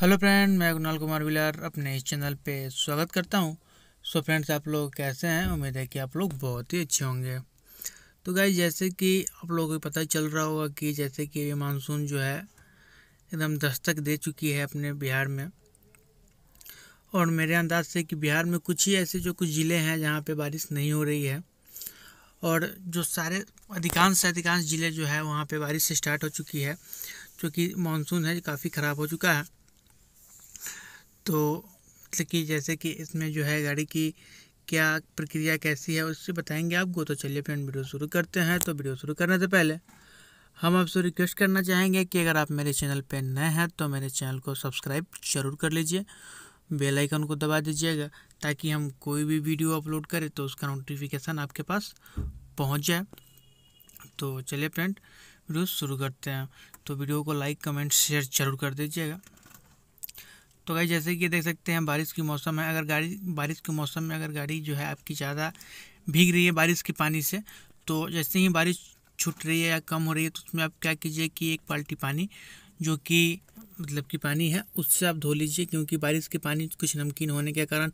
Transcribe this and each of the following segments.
hello friend मैं Kunal Kumar Villar अपने इस चैनल पे स्वागत करता हूँ सो फ्रेंड्स आप लोग कैसे हैं उम्मीद है कि आप लोग बहुत ही अच्छे होंगे तो गाइज जैसे कि आप लोगों को पता चल रहा होगा कि जैसे कि ये मानसून जो है एकदम दस्तक दे चुकी है अपने बिहार में और मेरे अंदाज से कि बिहार में कुछ ही ऐसे जो कुछ ज़िले हैं जहाँ पर बारिश नहीं हो रही है और जो सारे अधिकांश से अधिकांश ज़िले जो है वहाँ पर बारिश स्टार्ट हो चुकी है क्योंकि मानसून है काफ़ी ख़राब हो चुका है तो मतलब कि जैसे कि इसमें जो है गाड़ी की क्या प्रक्रिया कैसी है उससे बताएंगे आपको तो चलिए फिर वीडियो शुरू करते हैं तो वीडियो शुरू करने से पहले हम आपसे रिक्वेस्ट करना चाहेंगे कि अगर आप मेरे चैनल पर नए हैं तो मेरे चैनल को सब्सक्राइब जरूर कर लीजिए बेल आइकन को दबा दीजिएगा ताकि हम कोई भी वीडियो अपलोड करें तो उसका नोटिफिकेशन आपके पास पहुंच जाए तो चलिए फ्रेंड वीडियो शुरू करते हैं तो वीडियो को लाइक कमेंट शेयर जरूर कर दीजिएगा तो गाई जैसे कि देख सकते हैं बारिश की मौसम है अगर गाड़ी बारिश के मौसम में अगर गाड़ी जो है आपकी ज़्यादा भीग रही है बारिश के पानी से तो जैसे ही बारिश छूट रही है या कम हो रही है तो उसमें आप क्या कीजिए कि एक बाल्टी पानी जो कि मतलब कि पानी है उससे आप धो लीजिए क्योंकि बारिश के पानी कुछ नमकीन होने के कारण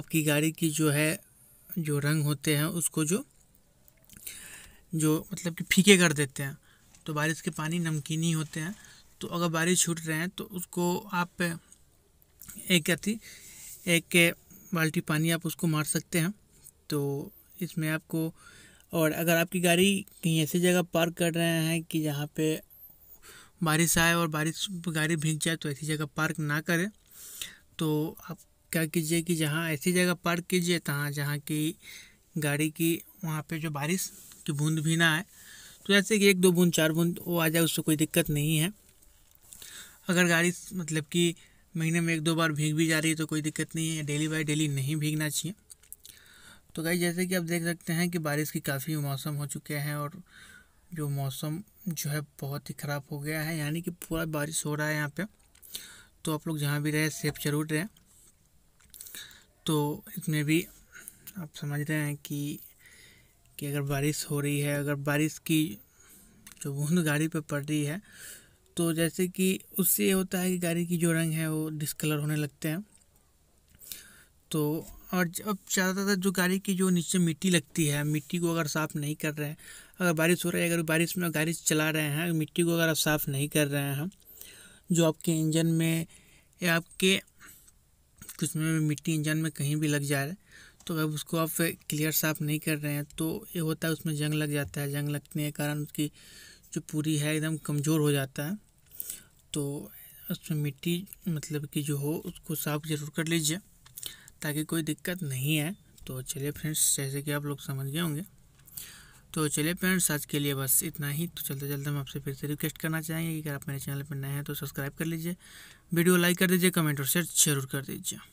आपकी गाड़ी की जो है जो रंग होते हैं उसको जो जो मतलब कि फीके कर देते हैं तो बारिश के पानी नमकीन ही होते हैं तो अगर बारिश छूट रहे हैं तो उसको आप एक क्या थी एक के बाल्टी पानी आप उसको मार सकते हैं तो इसमें आपको और अगर आपकी गाड़ी कहीं ऐसी जगह पार्क कर रहे हैं कि जहाँ पे बारिश आए और बारिश गाड़ी भीग जाए तो ऐसी जगह पार्क ना करें तो आप क्या कीजिए कि जहाँ ऐसी जगह पार्क कीजिए तहाँ जहाँ की गाड़ी की वहाँ पे जो बारिश की बूंद भी ना आए तो जैसे कि एक दो बूंद चार बूंद वो आ जाए उससे कोई दिक्कत नहीं है अगर गाड़ी मतलब कि महीने में एक दो बार भीग भी जा रही है तो कोई दिक्कत नहीं है डेली बाई डेली नहीं भीगना चाहिए तो गाई जैसे कि आप देख सकते हैं कि बारिश की काफ़ी मौसम हो चुके हैं और जो मौसम जो है बहुत ही ख़राब हो गया है यानी कि पूरा बारिश हो रहा है यहाँ पे तो आप लोग जहाँ भी रहे सेफ जरूर रहे तो इसमें भी आप समझ रहे हैं कि कि अगर बारिश हो रही है अगर बारिश की जो बूंद गाड़ी पर पड़ रही है तो जैसे कि उससे ये होता है कि गाड़ी की जो रंग है वो डिसकलर होने लगते हैं तो और अब ज़्यादातर जो गाड़ी की जो नीचे मिट्टी लगती है मिट्टी को अगर साफ़ नहीं कर रहे हैं अगर बारिश हो रही है अगर बारिश में गाड़ी चला रहे हैं मिट्टी को अगर आप साफ़ नहीं कर रहे हैं जो आपके इंजन में या आपके कुछ में मिट्टी इंजन में कहीं भी लग जा रहा है तो अगर उसको आप क्लियर साफ़ नहीं कर रहे हैं तो ये होता है उसमें जंग लग जाता है जंग लगने के कारण उसकी जो पूरी है एकदम कमज़ोर हो जाता है तो उसमें मिट्टी मतलब कि जो हो उसको साफ ज़रूर कर लीजिए ताकि कोई दिक्कत नहीं आए तो चलिए फ्रेंड्स जैसे कि आप लोग समझ गए होंगे तो चलिए फ्रेंड्स आज के लिए बस इतना ही तो चलते चलते हम आपसे फिर से रिक्वेस्ट करना चाहेंगे कि अगर आप मेरे चैनल पर नए हैं तो सब्सक्राइब कर लीजिए वीडियो लाइक कर दीजिए कमेंट और शेयर जरूर कर दीजिए